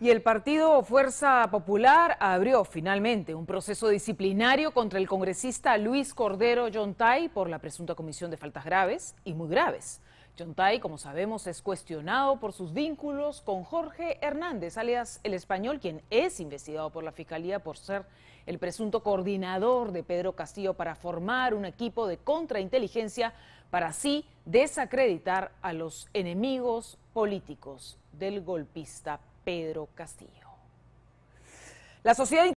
Y el partido Fuerza Popular abrió finalmente un proceso disciplinario contra el congresista Luis Cordero Yontay por la presunta comisión de faltas graves y muy graves. Yontay, como sabemos, es cuestionado por sus vínculos con Jorge Hernández, alias El Español, quien es investigado por la Fiscalía por ser el presunto coordinador de Pedro Castillo para formar un equipo de contrainteligencia para así desacreditar a los enemigos políticos del golpista Pedro Castillo. La sociedad